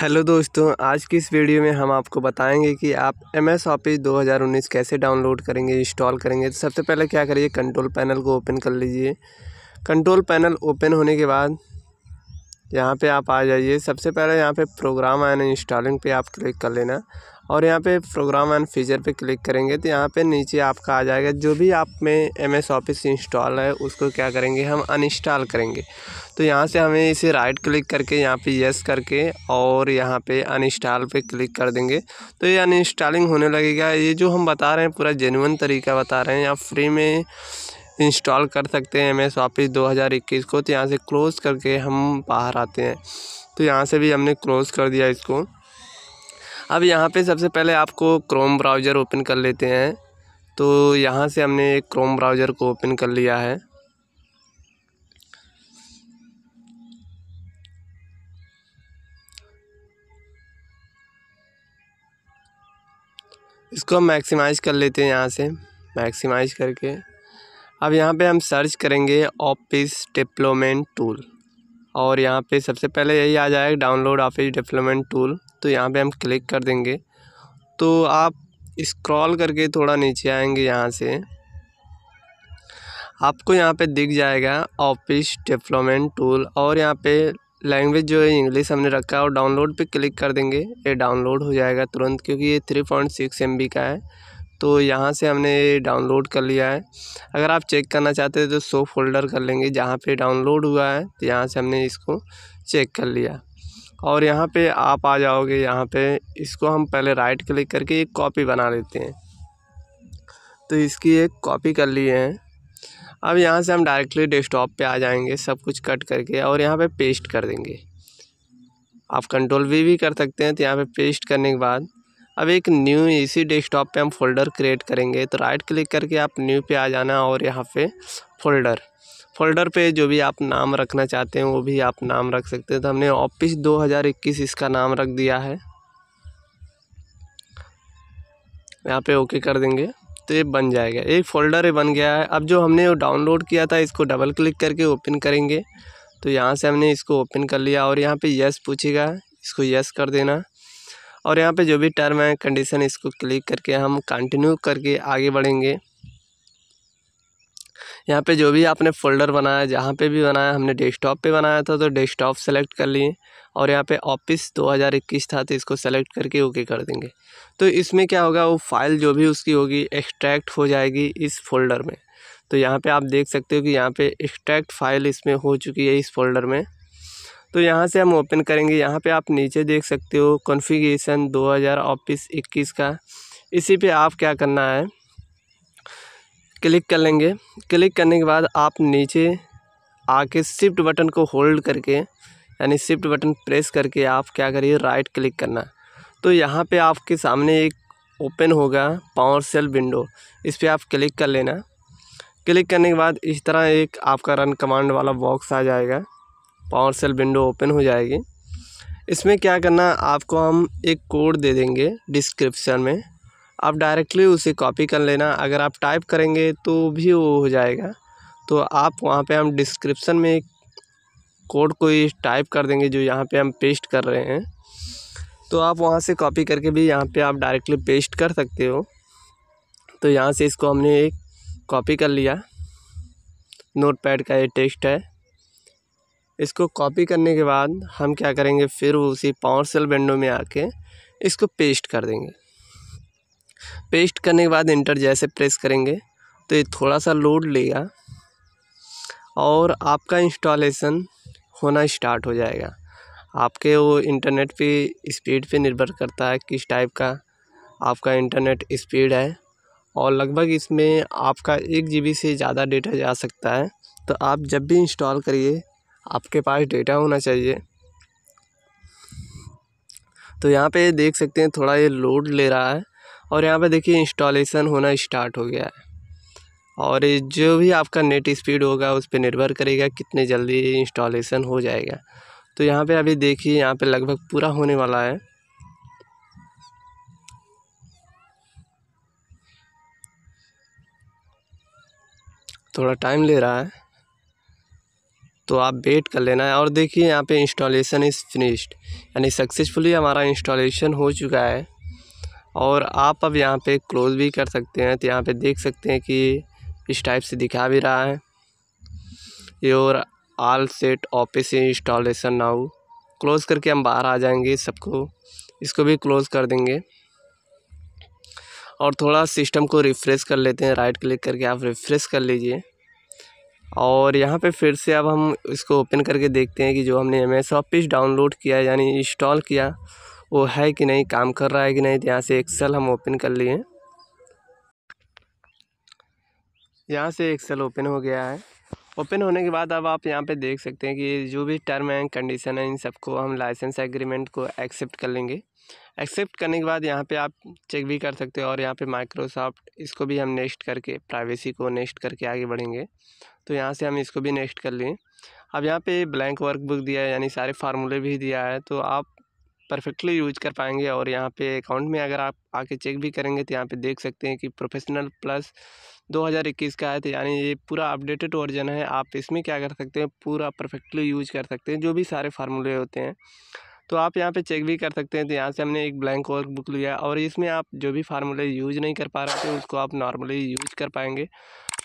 hello दोस्तों आज की इस वीडियो में हम आपको बताएंगे कि आप एम एस ऑफिस उन्नीस कैसे डाउनलोड करेंगे इंस्टॉल करेंगे तो सबसे पहले क्या करिए कंट्रोल पैनल को ओपन कर लीजिए कंट्रोल पैनल ओपन होने के बाद यहाँ पे आप आ जाइए सबसे पहले यहाँ पे प्रोग्राम आना इंस्टॉलिंग पे आप क्लिक कर लेना और यहाँ पे प्रोग्राम एंड फीचर पे क्लिक करेंगे तो यहाँ पे नीचे आपका आ जाएगा जो भी आप में एम एस ऑफिस इंस्टॉल है उसको क्या करेंगे हम अनइंस्टॉल करेंगे तो यहाँ से हमें इसे राइट क्लिक करके यहाँ पे यस करके और यहाँ पे अनइंस्टॉल पे क्लिक कर देंगे तो ये अनइंस्टॉलिंग होने लगेगा ये जो हम बता रहे हैं पूरा जेनुअन तरीका बता रहे हैं आप फ्री में इंस्टॉल कर सकते हैं एम एस ऑफिस दो हज़ार इक्कीस को तो यहाँ से क्लोज़ करके हम बाहर आते हैं तो यहाँ से भी हमने क्लोज़ कर दिया इसको अब यहाँ पे सबसे पहले आपको क्रोम ब्राउज़र ओपन कर लेते हैं तो यहाँ से हमने एक क्रोम ब्राउज़र को ओपन कर लिया है इसको हम मैक्सीमाइज़ कर लेते हैं यहाँ से मैक्सीमाइज़ करके अब यहाँ पे हम सर्च करेंगे ऑफिस डिप्लोमेंट टूल और यहाँ पे सबसे पहले यही आ जाएगा डाउनलोड ऑफिस डेवलपमेंट टूल तो यहाँ पे हम क्लिक कर देंगे तो आप स्क्रॉल करके थोड़ा नीचे आएंगे यहाँ से आपको यहाँ पे दिख जाएगा ऑफिस डेवलपमेंट टूल और यहाँ पे लैंग्वेज जो है इंग्लिश हमने रखा है और डाउनलोड पे क्लिक कर देंगे ये डाउनलोड हो जाएगा तुरंत क्योंकि ये थ्री पॉइंट सिक्स एम बी का है तो यहाँ से हमने डाउनलोड कर लिया है अगर आप चेक करना चाहते हैं तो सो फोल्डर कर लेंगे जहाँ पे डाउनलोड हुआ है तो यहाँ से हमने इसको चेक कर लिया और यहाँ पे आप आ जाओगे यहाँ पे इसको हम पहले राइट क्लिक करके एक कॉपी बना लेते हैं तो इसकी एक कॉपी कर लिए हैं अब यहाँ से हम डायरेक्टली डेस्कटॉप पे आ जाएंगे सब कुछ कट करके और यहाँ पे पेस्ट कर देंगे आप कंट्रोल वी भी कर सकते हैं तो यहाँ पे पेस्ट करने के बाद अब एक न्यू इसी डेस्कटॉप पे हम फ़ोल्डर क्रिएट करेंगे तो राइट क्लिक करके आप न्यू पे आ जाना और यहाँ पे फ़ोल्डर फ़ोल्डर पे जो भी आप नाम रखना चाहते हैं वो भी आप नाम रख सकते हैं तो हमने ऑफिस 2021 इसका नाम रख दिया है यहाँ पे ओके कर देंगे तो ये बन जाएगा एक फ़ोल्डर बन गया है अब जो हमने वो डाउनलोड किया था इसको डबल क्लिक करके ओपन करेंगे तो यहाँ से हमने इसको ओपन कर लिया और यहाँ पर यस पूछेगा इसको यस कर देना और यहाँ पे जो भी टर्म है कंडीशन इसको क्लिक करके हम कंटिन्यू करके आगे बढ़ेंगे यहाँ पे जो भी आपने फ़ोल्डर बनाया जहाँ पे भी बनाया हमने डेस्कटॉप पे बनाया था तो डेस्कटॉप सेलेक्ट कर लिए और यहाँ पे ऑफिस 2021 था तो इसको सेलेक्ट करके ओके कर देंगे तो इसमें क्या होगा वो फ़ाइल जो भी उसकी होगी एक्सट्रैक्ट हो जाएगी इस फोल्डर में तो यहाँ पे आप देख सकते हो कि यहाँ पे एक्सट्रैक्ट फाइल इसमें हो चुकी है इस फोल्डर में तो यहाँ से हम ओपन करेंगे यहाँ पे आप नीचे देख सकते हो कॉन्फ़िगरेशन 2000 ऑफिस 21 का इसी पे आप क्या करना है क्लिक कर लेंगे क्लिक करने के बाद आप नीचे आके शिफ्ट बटन को होल्ड करके यानी शिफ्ट बटन प्रेस करके आप क्या करिए राइट क्लिक करना तो यहाँ पे आपके सामने एक ओपन होगा पावर सेल विंडो इस पर आप क्लिक कर लेना क्लिक करने के बाद इस तरह एक आपका रन कमांड वाला बॉक्स आ जाएगा पावर सेल विंडो ओपन हो जाएगी इसमें क्या करना आपको हम एक कोड दे देंगे डिस्क्रिप्शन में आप डायरेक्टली उसे कॉपी कर लेना अगर आप टाइप करेंगे तो भी वो हो जाएगा तो आप वहाँ पे हम डिस्क्रिप्शन में एक कोड कोई टाइप कर देंगे जो यहाँ पे हम पेस्ट कर रहे हैं तो आप वहाँ से कॉपी करके भी यहाँ पे आप डायरेक्टली पेस्ट कर सकते हो तो यहाँ से इसको हमने एक कॉपी कर लिया नोट पैड का ये टेक्स्ट है इसको कॉपी करने के बाद हम क्या करेंगे फिर उसी पावर सेल विंडो में आके इसको पेस्ट कर देंगे पेस्ट करने के बाद इंटर जैसे प्रेस करेंगे तो ये थोड़ा सा लोड लेगा और आपका इंस्टॉलेशन होना स्टार्ट हो जाएगा आपके वो इंटरनेट पे स्पीड पे निर्भर करता है किस टाइप का आपका इंटरनेट स्पीड है और लगभग इसमें आपका एक जी से ज़्यादा डेटा जा सकता है तो आप जब भी इंस्टॉल करिए आपके पास डेटा होना चाहिए तो यहाँ पे देख सकते हैं थोड़ा ये लोड ले रहा है और यहाँ पे देखिए इंस्टॉलेशन होना स्टार्ट हो गया है और जो भी आपका नेट स्पीड होगा उस पर निर्भर करेगा कितने जल्दी इंस्टॉलेशन हो जाएगा तो यहाँ पे अभी देखिए यहाँ पे लगभग पूरा होने वाला है थोड़ा टाइम ले रहा है तो आप वेट कर लेना है और देखिए यहाँ पे इंस्टॉलेशन इज़ फिनिश्ड यानी सक्सेसफुली हमारा इंस्टॉलेशन हो चुका है और आप अब यहाँ पे क्लोज़ भी कर सकते हैं तो यहाँ पे देख सकते हैं कि इस टाइप से दिखा भी रहा है you're all set Office installation now close करके हम बाहर आ जाएंगे सबको इसको भी क्लोज़ कर देंगे और थोड़ा सिस्टम को रिफ़्रेश कर लेते हैं राइट क्लिक करके आप रिफ़्रेश कर लीजिए और यहाँ पे फिर से अब हम इसको ओपन करके देखते हैं कि जो हमने एम एस ऑफिस डाउनलोड किया यानी इंस्टॉल किया वो है कि नहीं काम कर रहा है कि नहीं तो यहाँ से एक्सेल हम ओपन कर लिए यहाँ से एक्सेल ओपन हो गया है ओपन होने के बाद अब आप यहाँ पे देख सकते हैं कि जो भी टर्म एंड कंडीशन है इन सबको हम लाइसेंस एग्रीमेंट को एक्सेप्ट कर लेंगे एक्सेप्ट करने के बाद यहाँ पे आप चेक भी कर सकते हो और यहाँ पे माइक्रोसॉफ्ट इसको भी हम नेक्स्ट करके प्राइवेसी को नेक्स्ट करके आगे बढ़ेंगे तो यहाँ से हम इसको भी नेक्स्ट कर लें अब यहाँ पे ब्लैंक वर्कबुक दिया है यानी सारे फार्मूले भी दिया है तो आप परफेक्टली यूज कर पाएंगे और यहाँ पे अकाउंट में अगर आप आके चेक भी करेंगे तो यहाँ पे देख सकते हैं कि प्रोफेशनल प्लस 2021 का है तो यानी ये पूरा अपडेटेड वर्जन है आप इसमें क्या कर सकते हैं पूरा परफेक्टली यूज कर सकते हैं जो भी सारे फार्मूले होते हैं तो आप यहाँ पे चेक भी कर सकते हैं तो यहाँ से हमने एक ब्लैंक वर्क बुक लिया और इसमें आप जो भी फार्मूले यूज नहीं कर पा रहे थे उसको आप नॉर्मली यूज कर पाएंगे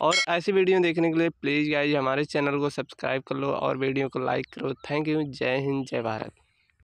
और ऐसी वीडियो देखने के लिए प्लीज़ गाइज हमारे चैनल को सब्सक्राइब कर लो और वीडियो को लाइक करो थैंक यू जय हिंद जय भारत